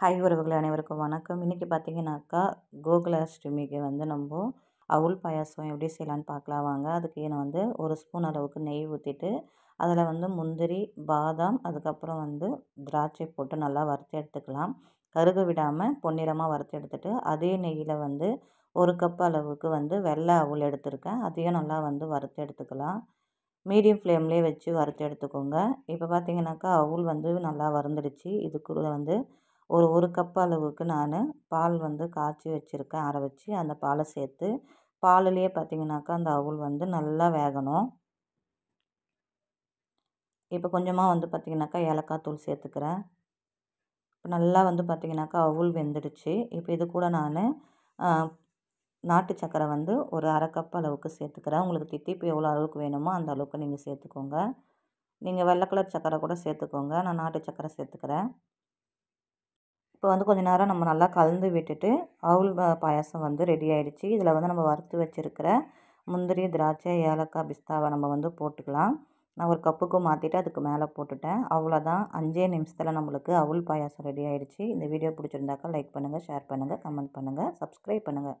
hi உறவுகள் அனைவருக்கும் வணக்கம் இன்றைக்கி கோகுல அஷ்டமிக்கு வந்து நம்ம அவுள் பாயாசம் எப்படி செய்யலான்னு பார்க்கலாம் வாங்க அதுக்கு நான் வந்து ஒரு ஸ்பூன் அளவுக்கு நெய் ஊற்றிட்டு அதில் வந்து முந்திரி பாதாம் அதுக்கப்புறம் வந்து திராட்சை போட்டு நல்லா வறுத்து எடுத்துக்கலாம் கருக விடாமல் பொன்னிறமாக வறுத்து எடுத்துகிட்டு அதே நெய்யில் வந்து ஒரு கப் அளவுக்கு வந்து வெள்ளை அவுள் எடுத்திருக்கேன் அதையும் நல்லா வந்து வறுத்து எடுத்துக்கலாம் மீடியம் ஃப்ளேம்லேயே வச்சு வறுத்து எடுத்துக்கோங்க இப்போ பார்த்திங்கனாக்கா அவுள் வந்து நல்லா வறுந்துடுச்சு இதுக்குள்ளே வந்து ஒரு ஒரு கப் அளவுக்கு நான் பால் வந்து காய்ச்சி வச்சுருக்கேன் ஆற வச்சு அந்த பாலை சேர்த்து பாலுலேயே பார்த்திங்கனாக்கா அந்த அவுள் வந்து நல்லா வேகணும் இப்போ கொஞ்சமாக வந்து பார்த்திங்கனாக்கா ஏலக்காய் தூள் சேர்த்துக்கிறேன் இப்போ நல்லா வந்து பார்த்திங்கனாக்கா அவுள் வெந்துடுச்சு இப்போ இது கூட நான் நாட்டு சக்கரை வந்து ஒரு அரை கப் அளவுக்கு சேர்த்துக்கிறேன் உங்களுக்கு தித்திப்பு எவ்வளோ அளவுக்கு வேணுமோ அந்த அளவுக்கு நீங்கள் சேர்த்துக்கோங்க நீங்கள் வெள்ளை கலர் சக்கரை கூட சேர்த்துக்கோங்க நான் நாட்டு சக்கரை சேர்த்துக்கிறேன் இப்போ வந்து கொஞ்சம் நேரம் நம்ம நல்லா கலந்து விட்டுட்டு அவுல் பாயாசம் வந்து ரெடி ஆகிடுச்சி இதில் வந்து நம்ம வறுத்து வச்சுருக்கிற முந்திரி திராட்சை ஏலக்காய் பிஸ்தாவை நம்ம வந்து போட்டுக்கலாம் நான் ஒரு கப்புக்கு மாற்றிட்டு அதுக்கு மேலே போட்டுட்டேன் அவ்வளோதான் அஞ்சே நிமிஷத்தில் நம்மளுக்கு அவுல் பாயாசம் ரெடி ஆகிடுச்சி இந்த வீடியோ பிடிச்சிருந்தாக்கா லைக் பண்ணுங்கள் ஷேர் பண்ணுங்கள் கமெண்ட் பண்ணுங்கள் சப்ஸ்கிரைப் பண்ணுங்கள்